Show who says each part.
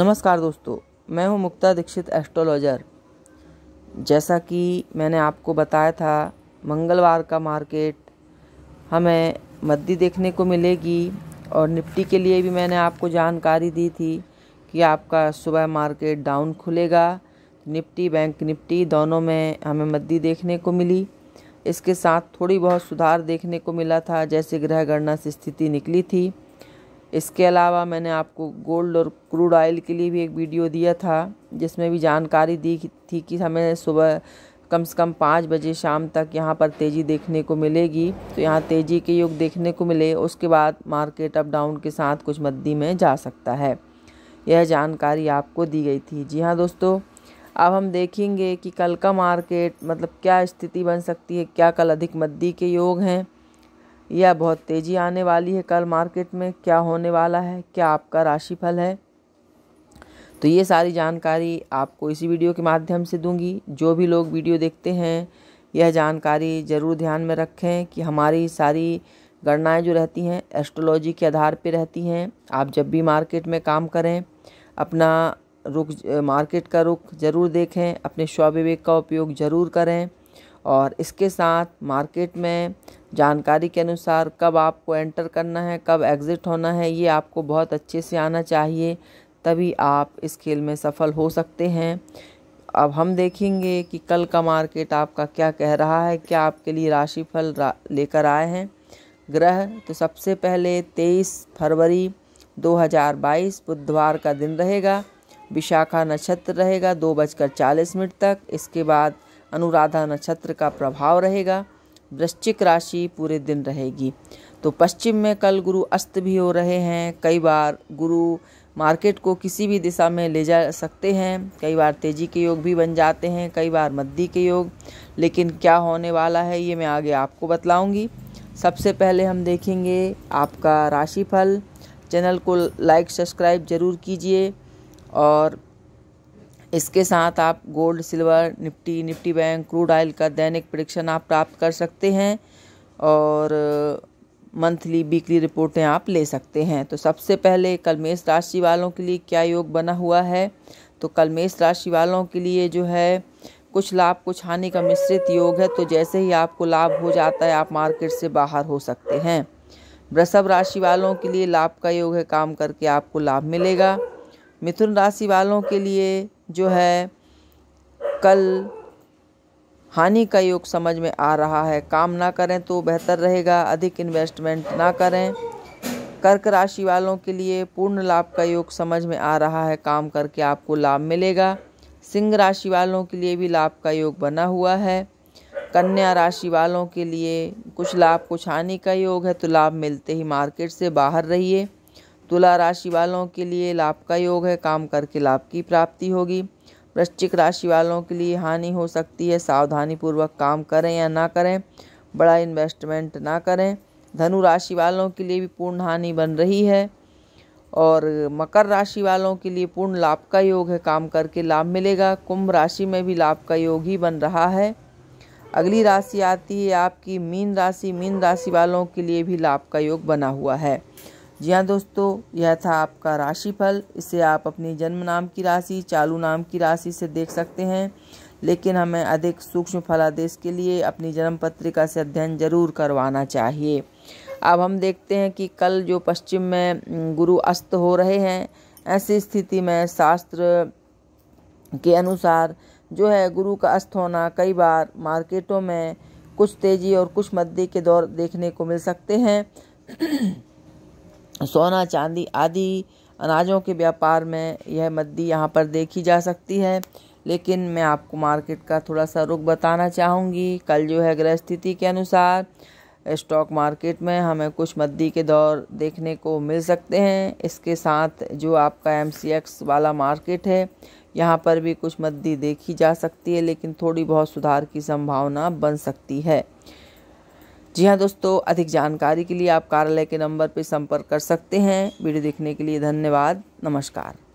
Speaker 1: नमस्कार दोस्तों मैं हूं मुक्ता दीक्षित एस्ट्रोलॉजर जैसा कि मैंने आपको बताया था मंगलवार का मार्केट हमें मद्दी देखने को मिलेगी और निफ्टी के लिए भी मैंने आपको जानकारी दी थी कि आपका सुबह मार्केट डाउन खुलेगा निफ्टी बैंक निफ्टी दोनों में हमें मद्दी देखने को मिली इसके साथ थोड़ी बहुत सुधार देखने को मिला था जैसे गृह गणना से स्थिति निकली थी इसके अलावा मैंने आपको गोल्ड और क्रूड ऑयल के लिए भी एक वीडियो दिया था जिसमें भी जानकारी दी थी कि हमें सुबह कम से कम पाँच बजे शाम तक यहाँ पर तेज़ी देखने को मिलेगी तो यहाँ तेज़ी के योग देखने को मिले उसके बाद मार्केट अप डाउन के साथ कुछ मद्दी में जा सकता है यह जानकारी आपको दी गई थी जी हाँ दोस्तों अब हम देखेंगे कि कल का मार्केट मतलब क्या स्थिति बन सकती है क्या कल अधिक मद्दी के योग हैं यह बहुत तेज़ी आने वाली है कल मार्केट में क्या होने वाला है क्या आपका राशिफल है तो ये सारी जानकारी आपको इसी वीडियो के माध्यम से दूंगी जो भी लोग वीडियो देखते हैं यह जानकारी ज़रूर ध्यान में रखें कि हमारी सारी गणनाएं जो रहती हैं एस्ट्रोलॉजी के आधार पर रहती हैं आप जब भी मार्केट में काम करें अपना रुख मार्केट का रुख ज़रूर देखें अपने स्वविवेक का उपयोग ज़रूर करें और इसके साथ मार्केट में जानकारी के अनुसार कब आपको एंटर करना है कब एग्ज़िट होना है ये आपको बहुत अच्छे से आना चाहिए तभी आप इस खेल में सफल हो सकते हैं अब हम देखेंगे कि कल का मार्केट आपका क्या कह रहा है क्या आपके लिए राशिफल रा, लेकर आए हैं ग्रह तो सबसे पहले 23 फरवरी 2022 बुधवार का दिन रहेगा विशाखा नक्षत्र रहेगा दो बजकर चालीस मिनट तक इसके बाद अनुराधा नक्षत्र का प्रभाव रहेगा वृश्चिक राशि पूरे दिन रहेगी तो पश्चिम में कल गुरु अस्त भी हो रहे हैं कई बार गुरु मार्केट को किसी भी दिशा में ले जा सकते हैं कई बार तेजी के योग भी बन जाते हैं कई बार मद्दी के योग लेकिन क्या होने वाला है ये मैं आगे आपको बतलाऊंगी सबसे पहले हम देखेंगे आपका राशिफल चैनल को लाइक सब्सक्राइब ज़रूर कीजिए और इसके साथ आप gold silver Nifty Nifty bank crude oil का दैनिक प्रडिक्शन आप प्राप्त कर सकते हैं और मंथली वीकली रिपोर्टें आप ले सकते हैं तो सबसे पहले कलमेश राशि वालों के लिए क्या योग बना हुआ है तो कलमेश राशि वालों के लिए जो है कुछ लाभ कुछ हानि का मिश्रित योग है तो जैसे ही आपको लाभ हो जाता है आप मार्केट से बाहर हो सकते हैं वृषभ राशि वालों के लिए लाभ का योग है काम करके आपको लाभ मिलेगा मिथुन राशि वालों के लिए जो है कल हानि का योग समझ में आ रहा है काम ना करें तो बेहतर रहेगा अधिक इन्वेस्टमेंट ना करें कर्क राशि वालों के लिए पूर्ण लाभ का योग समझ में आ रहा है काम करके आपको लाभ मिलेगा सिंह राशि वालों के लिए भी लाभ का योग बना हुआ है कन्या राशि वालों के लिए कुछ लाभ कुछ हानि का योग है तो लाभ मिलते ही मार्केट से बाहर रहिए तुला राशि वालों के लिए लाभ का योग है काम करके लाभ की प्राप्ति होगी वृश्चिक राशि वालों के लिए हानि हो सकती है सावधानी पूर्वक काम करें या ना करें बड़ा इन्वेस्टमेंट ना करें धनु राशि वालों के लिए भी पूर्ण हानि बन रही है और मकर राशि वालों के लिए पूर्ण लाभ का योग है काम करके लाभ मिलेगा कुंभ राशि में भी लाभ का योग ही बन रहा है अगली राशि आती है आपकी मीन राशि मीन राशि वालों के लिए भी लाभ का योग बना हुआ है जी हाँ दोस्तों यह था आपका राशिफल इसे आप अपनी जन्म नाम की राशि चालू नाम की राशि से देख सकते हैं लेकिन हमें अधिक सूक्ष्म फलादेश के लिए अपनी जन्म पत्रिका से अध्ययन जरूर करवाना चाहिए अब हम देखते हैं कि कल जो पश्चिम में गुरु अस्त हो रहे हैं ऐसी स्थिति में शास्त्र के अनुसार जो है गुरु का अस्त होना कई बार मार्केटों में कुछ तेज़ी और कुछ मद्दी के दौर देखने को मिल सकते हैं सोना चांदी आदि अनाजों के व्यापार में यह मद्दी यहाँ पर देखी जा सकती है लेकिन मैं आपको मार्केट का थोड़ा सा रुख बताना चाहूँगी कल जो है ग्रह स्थिति के अनुसार स्टॉक मार्केट में हमें कुछ मद्दी के दौर देखने को मिल सकते हैं इसके साथ जो आपका एम वाला मार्केट है यहाँ पर भी कुछ मद्दी देखी जा सकती है लेकिन थोड़ी बहुत सुधार की संभावना बन सकती है जी हाँ दोस्तों अधिक जानकारी के लिए आप कार्यालय के नंबर पर संपर्क कर सकते हैं वीडियो देखने के लिए धन्यवाद नमस्कार